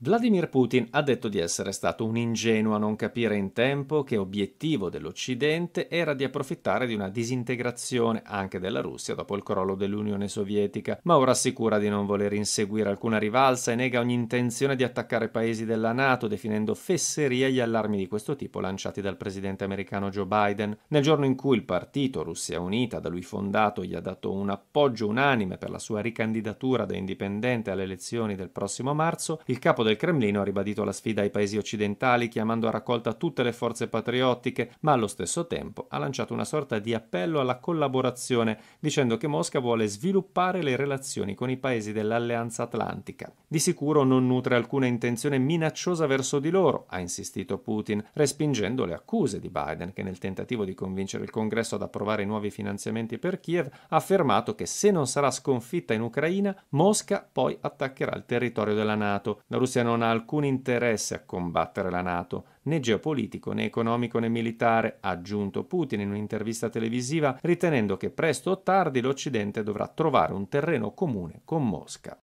Vladimir Putin ha detto di essere stato un ingenuo a non capire in tempo che obiettivo dell'Occidente era di approfittare di una disintegrazione anche della Russia dopo il crollo dell'Unione Sovietica, ma ora assicura di non voler inseguire alcuna rivalsa e nega ogni intenzione di attaccare paesi della Nato, definendo fesseria gli allarmi di questo tipo lanciati dal presidente americano Joe Biden. Nel giorno in cui il partito Russia Unita, da lui fondato, gli ha dato un appoggio unanime per la sua ricandidatura da indipendente alle elezioni del prossimo marzo, il capo del Cremlino ha ribadito la sfida ai paesi occidentali chiamando a raccolta tutte le forze patriottiche, ma allo stesso tempo ha lanciato una sorta di appello alla collaborazione, dicendo che Mosca vuole sviluppare le relazioni con i paesi dell'Alleanza Atlantica. Di sicuro non nutre alcuna intenzione minacciosa verso di loro, ha insistito Putin, respingendo le accuse di Biden che nel tentativo di convincere il Congresso ad approvare nuovi finanziamenti per Kiev ha affermato che se non sarà sconfitta in Ucraina, Mosca poi attaccherà il territorio della NATO. La Russia Russia non ha alcun interesse a combattere la Nato, né geopolitico né economico né militare, ha aggiunto Putin in un'intervista televisiva ritenendo che presto o tardi l'Occidente dovrà trovare un terreno comune con Mosca.